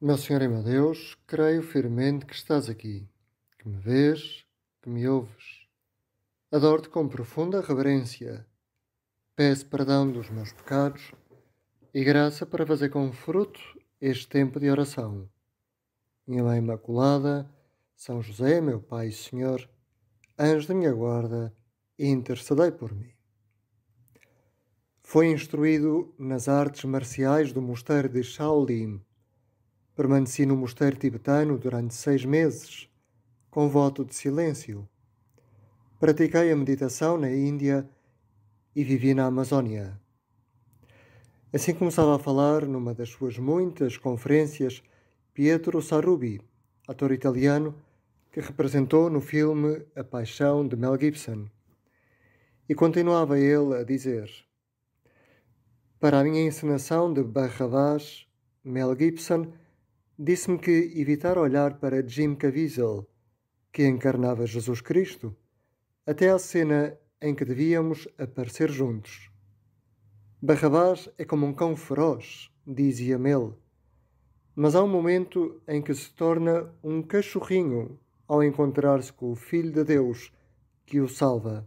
Meu Senhor e meu Deus, creio firmemente que estás aqui, que me vês, que me ouves. Adoro-te com profunda reverência. Peço perdão dos meus pecados e graça para fazer com fruto este tempo de oração. Minha Mãe Imaculada, São José, meu Pai e Senhor, anjo da minha guarda, intercedei por mim. Foi instruído nas artes marciais do mosteiro de Shaolin Permaneci no mosteiro tibetano durante seis meses, com voto de silêncio. Pratiquei a meditação na Índia e vivi na Amazônia. Assim começava a falar numa das suas muitas conferências Pietro Sarubi, ator italiano que representou no filme A Paixão de Mel Gibson. E continuava ele a dizer: Para a minha encenação de Barrabás, Mel Gibson disse-me que evitar olhar para Jim Caviezel, que encarnava Jesus Cristo, até à cena em que devíamos aparecer juntos. Barrabás é como um cão feroz, dizia-me ele, mas há um momento em que se torna um cachorrinho ao encontrar-se com o Filho de Deus que o salva.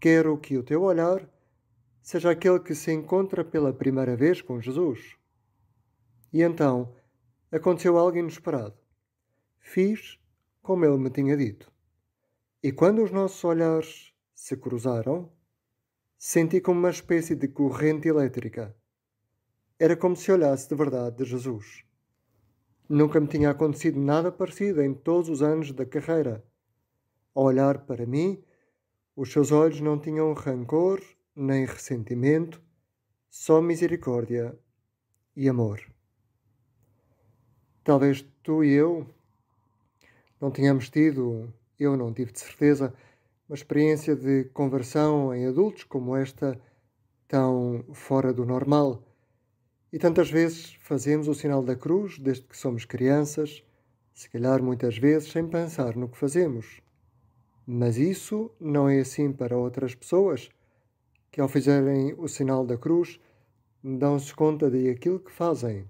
Quero que o teu olhar seja aquele que se encontra pela primeira vez com Jesus. E então, aconteceu algo inesperado. Fiz como ele me tinha dito. E quando os nossos olhares se cruzaram, senti como uma espécie de corrente elétrica. Era como se olhasse de verdade de Jesus. Nunca me tinha acontecido nada parecido em todos os anos da carreira. Ao olhar para mim, os seus olhos não tinham rancor nem ressentimento, só misericórdia e amor. Talvez tu e eu não tenhamos tido, eu não tive de certeza, uma experiência de conversão em adultos como esta, tão fora do normal. E tantas vezes fazemos o sinal da cruz desde que somos crianças, se calhar muitas vezes sem pensar no que fazemos. Mas isso não é assim para outras pessoas, que ao fizerem o sinal da cruz, dão-se conta de aquilo que fazem.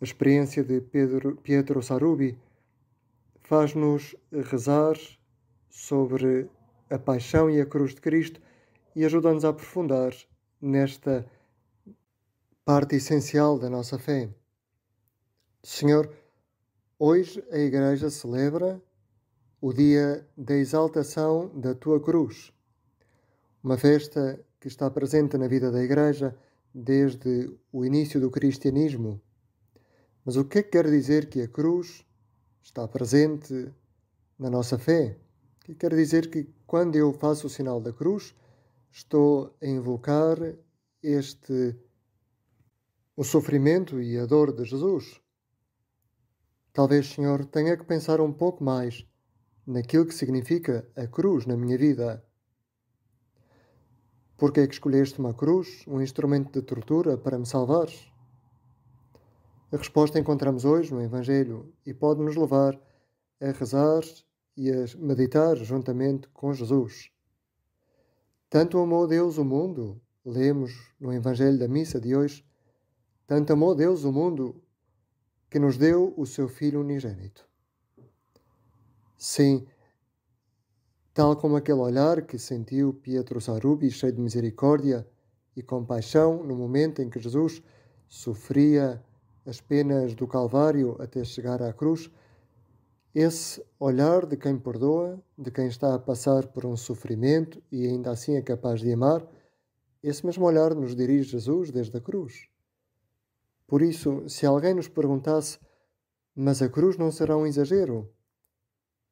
A experiência de Pedro, Pietro Sarubi faz-nos rezar sobre a paixão e a cruz de Cristo e ajuda-nos a aprofundar nesta parte essencial da nossa fé. Senhor, hoje a Igreja celebra o dia da exaltação da tua cruz, uma festa que está presente na vida da Igreja desde o início do cristianismo mas o que é que quer dizer que a cruz está presente na nossa fé? É que quer dizer que quando eu faço o sinal da cruz, estou a invocar este o sofrimento e a dor de Jesus. Talvez, Senhor, tenha que pensar um pouco mais naquilo que significa a cruz na minha vida. Porque é que escolheste uma cruz, um instrumento de tortura, para me salvares? A resposta encontramos hoje no Evangelho e pode nos levar a rezar e a meditar juntamente com Jesus. Tanto amou Deus o mundo, lemos no Evangelho da missa de hoje, tanto amou Deus o mundo que nos deu o seu Filho unigênito. Sim, tal como aquele olhar que sentiu Pietro Sarubi, cheio de misericórdia e compaixão, no momento em que Jesus sofria as penas do Calvário até chegar à cruz, esse olhar de quem perdoa, de quem está a passar por um sofrimento e ainda assim é capaz de amar, esse mesmo olhar nos dirige Jesus desde a cruz. Por isso, se alguém nos perguntasse, mas a cruz não será um exagero?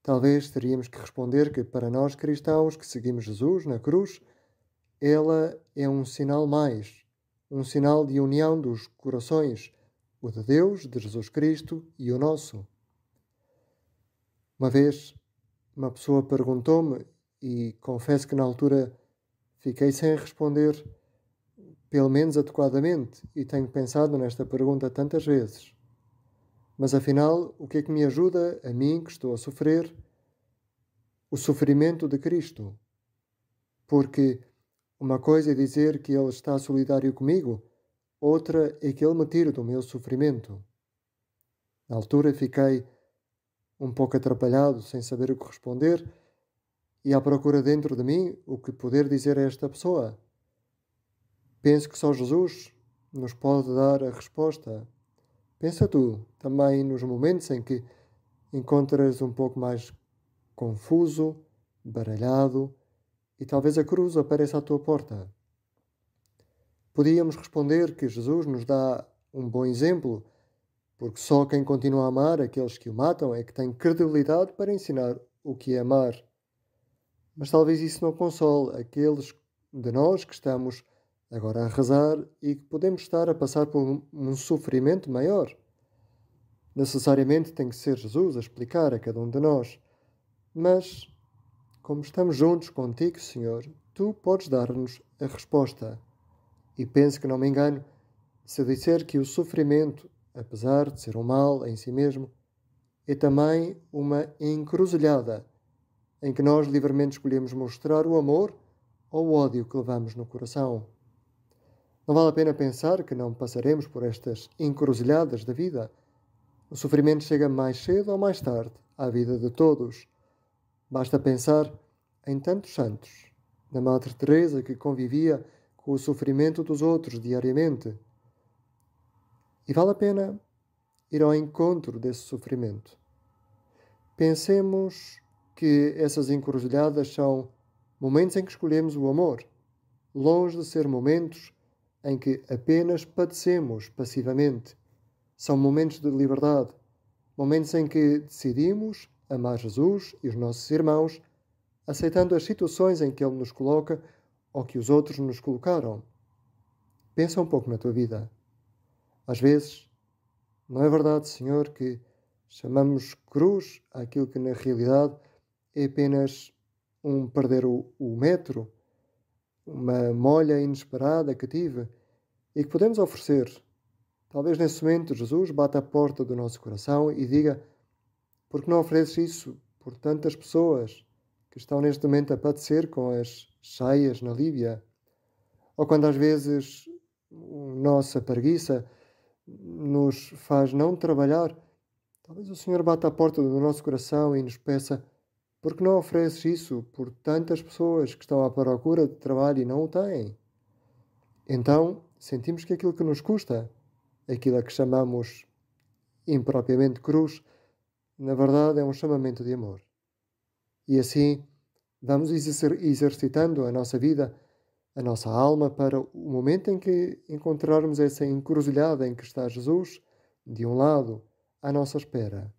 Talvez teríamos que responder que, para nós cristãos que seguimos Jesus na cruz, ela é um sinal mais, um sinal de união dos corações o de Deus, de Jesus Cristo e o nosso. Uma vez, uma pessoa perguntou-me, e confesso que na altura fiquei sem responder, pelo menos adequadamente, e tenho pensado nesta pergunta tantas vezes. Mas afinal, o que é que me ajuda, a mim que estou a sofrer, o sofrimento de Cristo? Porque uma coisa é dizer que Ele está solidário comigo outra é que Ele me tire do meu sofrimento. Na altura fiquei um pouco atrapalhado, sem saber o que responder, e à procura dentro de mim o que poder dizer a esta pessoa. Penso que só Jesus nos pode dar a resposta. Pensa tu também nos momentos em que encontras um pouco mais confuso, baralhado e talvez a cruz apareça à tua porta. Podíamos responder que Jesus nos dá um bom exemplo, porque só quem continua a amar aqueles que o matam é que tem credibilidade para ensinar o que é amar. Mas talvez isso não console aqueles de nós que estamos agora a rezar e que podemos estar a passar por um sofrimento maior. Necessariamente tem que ser Jesus a explicar a cada um de nós. Mas, como estamos juntos contigo, Senhor, tu podes dar-nos a resposta. E penso que não me engano se eu disser que o sofrimento, apesar de ser um mal em si mesmo, é também uma encruzilhada em que nós livremente escolhemos mostrar o amor ou o ódio que levamos no coração. Não vale a pena pensar que não passaremos por estas encruzilhadas da vida. O sofrimento chega mais cedo ou mais tarde à vida de todos. Basta pensar em tantos santos, na Madre Teresa que convivia com o sofrimento dos outros diariamente. E vale a pena ir ao encontro desse sofrimento. Pensemos que essas encruzilhadas são momentos em que escolhemos o amor, longe de ser momentos em que apenas padecemos passivamente. São momentos de liberdade, momentos em que decidimos amar Jesus e os nossos irmãos, aceitando as situações em que Ele nos coloca ou que os outros nos colocaram. Pensa um pouco na tua vida. Às vezes, não é verdade, Senhor, que chamamos cruz aquilo que na realidade é apenas um perder o, o metro, uma molha inesperada que tive e que podemos oferecer. Talvez nesse momento Jesus bata a porta do nosso coração e diga: Por que não ofereces isso por tantas pessoas que estão neste momento a padecer com as cheias na Líbia, ou quando às vezes nossa preguiça nos faz não trabalhar, talvez o Senhor bata a porta do nosso coração e nos peça: por que não ofereces isso por tantas pessoas que estão à procura de trabalho e não o têm? Então sentimos que aquilo que nos custa, aquilo a que chamamos impropriamente cruz, na verdade é um chamamento de amor. E assim Vamos exercitando a nossa vida, a nossa alma, para o momento em que encontrarmos essa encruzilhada em que está Jesus, de um lado, à nossa espera,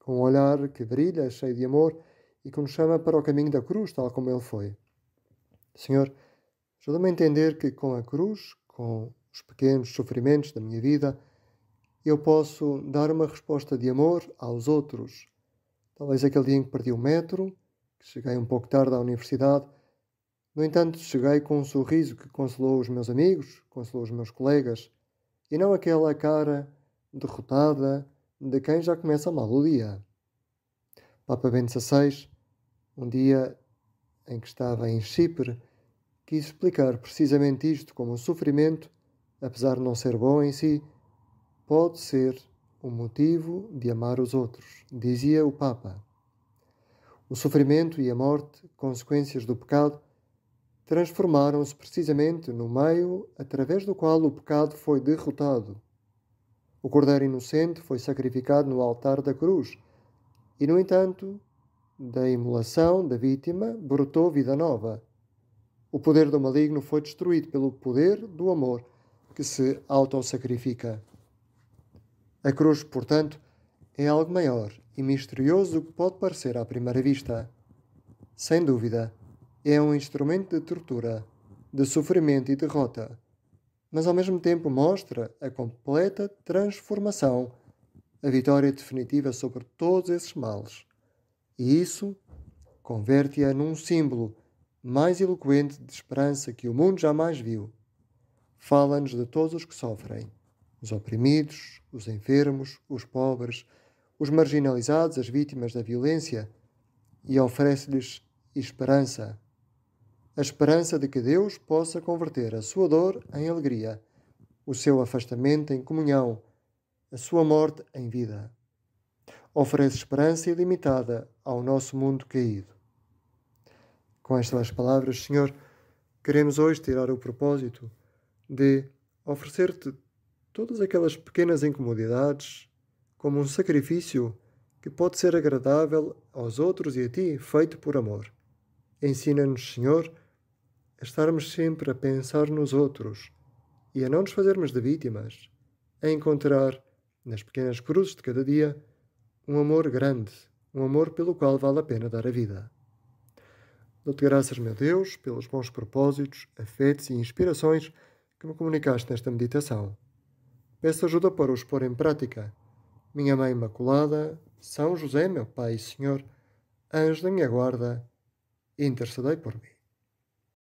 com um olhar que brilha, cheio de amor e que nos chama para o caminho da cruz, tal como ele foi. Senhor, ajuda-me a entender que com a cruz, com os pequenos sofrimentos da minha vida, eu posso dar uma resposta de amor aos outros. Talvez aquele dia em que perdi o metro, que cheguei um pouco tarde à universidade. No entanto, cheguei com um sorriso que consolou os meus amigos, consolou os meus colegas, e não aquela cara derrotada de quem já começa mal o dia. Papa Bento XVI, um dia em que estava em Chipre, quis explicar precisamente isto como o sofrimento, apesar de não ser bom em si, pode ser o um motivo de amar os outros, dizia o Papa. O sofrimento e a morte, consequências do pecado, transformaram-se precisamente no meio através do qual o pecado foi derrotado. O Cordeiro Inocente foi sacrificado no altar da cruz, e, no entanto, da imolação da vítima brotou vida nova. O poder do maligno foi destruído pelo poder do amor que se autossacrifica. A cruz, portanto, é algo maior e misterioso do que pode parecer à primeira vista. Sem dúvida, é um instrumento de tortura, de sofrimento e derrota, mas ao mesmo tempo mostra a completa transformação, a vitória definitiva sobre todos esses males. E isso converte-a num símbolo mais eloquente de esperança que o mundo jamais viu. Fala-nos de todos os que sofrem: os oprimidos, os enfermos, os pobres os marginalizados, as vítimas da violência, e oferece-lhes esperança. A esperança de que Deus possa converter a sua dor em alegria, o seu afastamento em comunhão, a sua morte em vida. Oferece esperança ilimitada ao nosso mundo caído. Com estas palavras, Senhor, queremos hoje tirar o propósito de oferecer-te todas aquelas pequenas incomodidades, como um sacrifício que pode ser agradável aos outros e a ti, feito por amor. Ensina-nos, Senhor, a estarmos sempre a pensar nos outros e a não nos fazermos de vítimas, a encontrar, nas pequenas cruzes de cada dia, um amor grande, um amor pelo qual vale a pena dar a vida. Dou-te graças, meu Deus, pelos bons propósitos, afetos e inspirações que me comunicaste nesta meditação. Peço ajuda para os pôr em prática minha Mãe Imaculada, São José, meu Pai e Senhor, anjo da minha guarda, intercedei por mim.